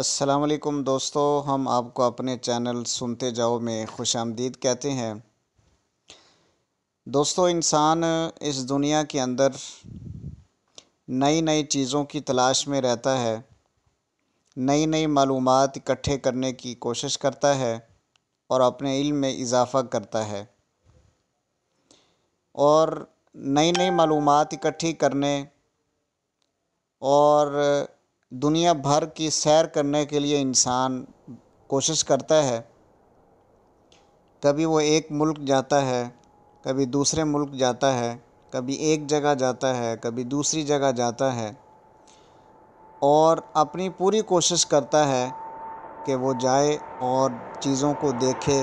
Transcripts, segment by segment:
अस्सलाम दोस्तों हम आपको अपने चैनल सुनते जाओ में खुश आमदीद कहते हैं दोस्तों इंसान इस दुनिया के अंदर नई नई चीज़ों की तलाश में रहता है नई नई मालूम इकट्ठे करने की कोशिश करता है और अपने इल्म में इजाफ़ा करता है और नई नई मालूम इकट्ठी करने और दुनिया भर की सैर करने के लिए इंसान कोशिश करता है कभी वो एक मुल्क जाता है कभी दूसरे मुल्क जाता है कभी एक जगह जाता है कभी दूसरी जगह जाता है और अपनी पूरी कोशिश करता है कि वो जाए और चीज़ों को देखे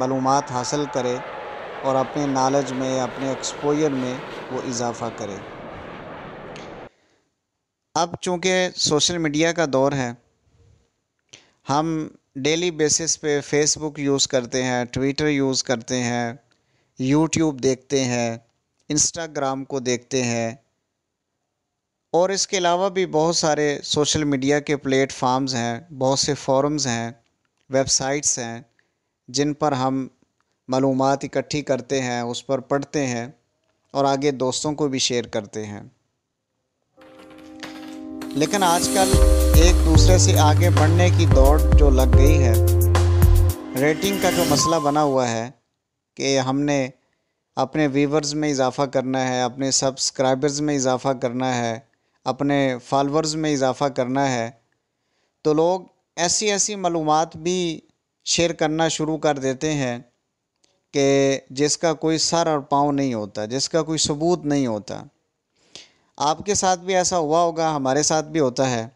मालूम हासिल करे और अपने नॉलेज में अपने एक्सपोजर में वो इजाफ़ा करे अब चूँकि सोशल मीडिया का दौर है हम डेली बेसिस पे फेसबुक यूज़ करते हैं ट्विटर यूज़ करते हैं यूट्यूब देखते हैं इंस्टाग्राम को देखते हैं और इसके अलावा भी बहुत सारे सोशल मीडिया के प्लेटफॉर्म्स हैं बहुत से फॉरम्स हैं वेबसाइट्स हैं जिन पर हम मालूम इकट्ठी करते हैं उस पर पढ़ते हैं और आगे दोस्तों को भी शेयर करते हैं लेकिन आजकल एक दूसरे से आगे बढ़ने की दौड़ जो लग गई है रेटिंग का जो मसला बना हुआ है कि हमने अपने व्यूवर्स में इजाफ़ा करना है अपने सब्सक्राइबर्स में इजाफ़ा करना है अपने फॉलोअर्स में इजाफ़ा करना है तो लोग ऐसी ऐसी मालूम भी शेयर करना शुरू कर देते हैं कि जिसका कोई सर और पाँव नहीं होता जिसका कोई सबूत नहीं होता आपके साथ भी ऐसा हुआ होगा हमारे साथ भी होता है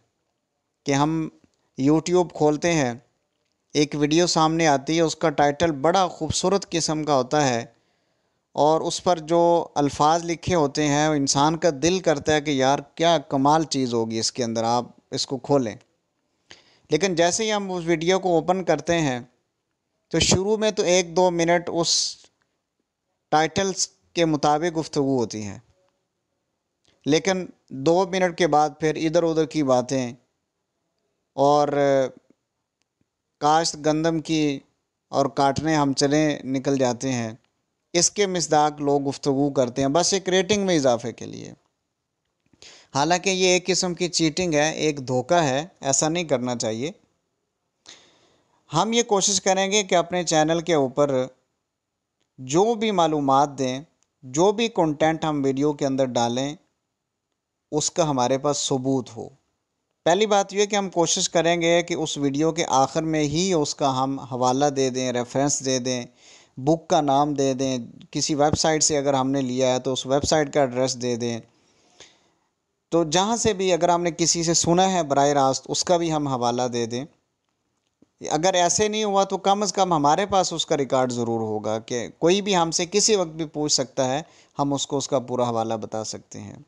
कि हम यूट्यूब खोलते हैं एक वीडियो सामने आती है उसका टाइटल बड़ा खूबसूरत किस्म का होता है और उस पर जो अल्फाज लिखे होते हैं इंसान का दिल करता है कि यार क्या कमाल चीज़ होगी इसके अंदर आप इसको खोलें लेकिन जैसे ही हम उस वीडियो को ओपन करते हैं तो शुरू में तो एक दो मिनट उस टाइटल्स के मुताबिक गुफ्तु होती है लेकिन दो मिनट के बाद फिर इधर उधर की बातें और काश्त गंदम की और काटने हम चले निकल जाते हैं इसके मिसदाक लोग गुफ्तु करते हैं बस एक रेटिंग में इजाफे के लिए हालांकि ये एक किस्म की चीटिंग है एक धोखा है ऐसा नहीं करना चाहिए हम ये कोशिश करेंगे कि अपने चैनल के ऊपर जो भी मालूम दें जो भी कंटेंट हम वीडियो के अंदर डालें उसका हमारे पास सबूत हो पहली बात यह कि हम कोशिश करेंगे कि उस वीडियो के आखिर में ही उसका हम हवाला दे दें रेफरेंस दे दें बुक का नाम दे दें किसी वेबसाइट से अगर हमने लिया है तो उस वेबसाइट का एड्रेस दे दें तो जहाँ से भी अगर हमने किसी से सुना है बर रास्त उसका भी हम हवाला दे दें अगर ऐसे नहीं हुआ तो कम अज़ कम हमारे पास उसका रिकॉर्ड ज़रूर होगा कि कोई भी हमसे किसी वक्त भी पूछ सकता है हम उसको उसका पूरा हवाला बता सकते हैं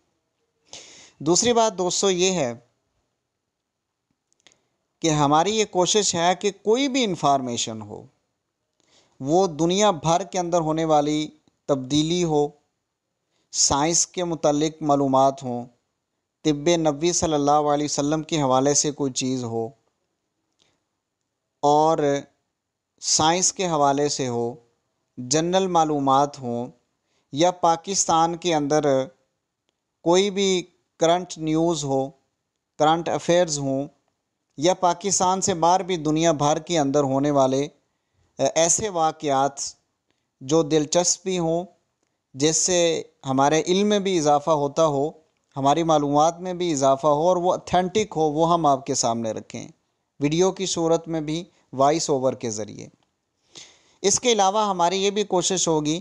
दूसरी बात दोस्तों ये है कि हमारी ये कोशिश है कि कोई भी इन्फॉर्मेशन हो वो दुनिया भर के अंदर होने वाली तब्दीली हो साइंस के मतलब मालूम हों तब नबी सल्लल्लाहु अलैहि वसल्लम के हवाले से कोई चीज़ हो और साइंस के हवाले से हो जनरल मालूम हों या पाकिस्तान के अंदर कोई भी करंट न्यूज़ हो करंट अफेयर्स हों या पाकिस्तान से बाहर भी दुनिया भर के अंदर होने वाले ऐसे वाक़ात जो दिलचस्पी हों जिससे हमारे इल्म में भी इजाफ़ा होता हो हमारी मालूम में भी इजाफ़ा हो और वो अथेंटिक हो वो हम आपके सामने रखें वीडियो की सूरत में भी वॉइस ओवर के ज़रिए इसके अलावा हमारी ये भी कोशिश होगी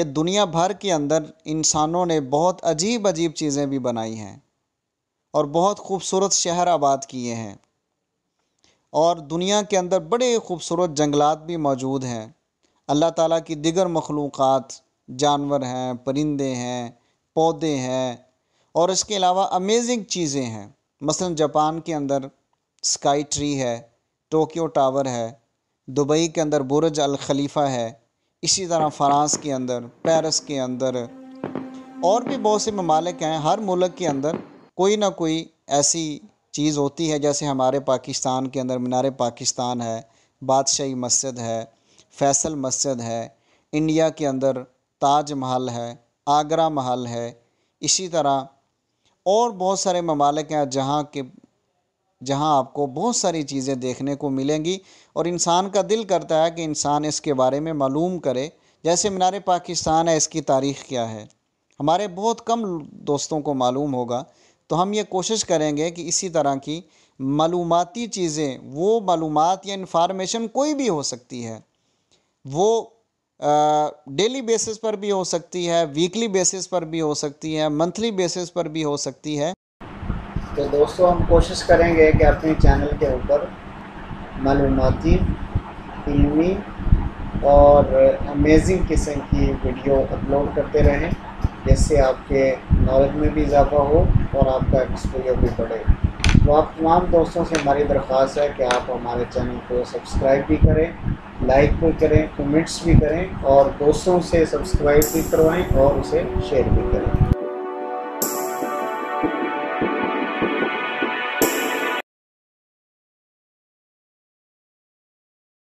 कि दुनिया भर के अंदर इंसानों ने बहुत अजीब अजीब चीज़ें भी बनाई हैं और बहुत खूबसूरत शहर आबाद किए हैं और दुनिया के अंदर बड़े खूबसूरत जंगलात भी मौजूद हैं अल्लाह ताला की दिगर मखलूक़ जानवर हैं परिंदे हैं पौधे हैं और इसके अलावा अमेजिंग चीज़ें हैं मसलन जापान के अंदर स्काई ट्री है टोक्यो टावर है दुबई के अंदर बुरज अल खलीफ़ा है इसी तरह फ़्रांस के अंदर पेरिस के अंदर और भी बहुत से ममालिक हैं हर मुल्क के अंदर कोई ना कोई ऐसी चीज़ होती है जैसे हमारे पाकिस्तान के अंदर मीनार पाकिस्तान है बादशाही मस्जिद है फैसल मस्जिद है इंडिया के अंदर ताज महल है आगरा महल है इसी तरह और बहुत सारे ममालिक हैं जहाँ के जहां आपको बहुत सारी चीज़ें देखने को मिलेंगी और इंसान का दिल करता है कि इंसान इसके बारे में मालूम करे जैसे मीनार पाकिस्तान है इसकी तारीख़ क्या है हमारे बहुत कम दोस्तों को मालूम होगा तो हम ये कोशिश करेंगे कि इसी तरह की मालूमती चीज़ें वो मालूम या इन्फॉर्मेशन कोई भी हो सकती है वो डेली बेसिस पर भी हो सकती है वीकली बेसिस पर भी हो सकती है मंथली बेसिस पर भी हो सकती है तो दोस्तों हम कोशिश करेंगे कि अपने चैनल के ऊपर मालूमती इलमी और अमेजिंग किस्म की वीडियो अपलोड करते रहें जिससे आपके नॉलेज में भी इजाफा हो और आपका एक्सपोजर भी बढ़े तो आप तमाम दोस्तों से हमारी दरख्वास्त है कि आप हमारे चैनल को सब्सक्राइब भी करें लाइक भी करें कमेंट्स भी करें और दोस्तों से सब्सक्राइब भी करवाएं और उसे शेयर भी करें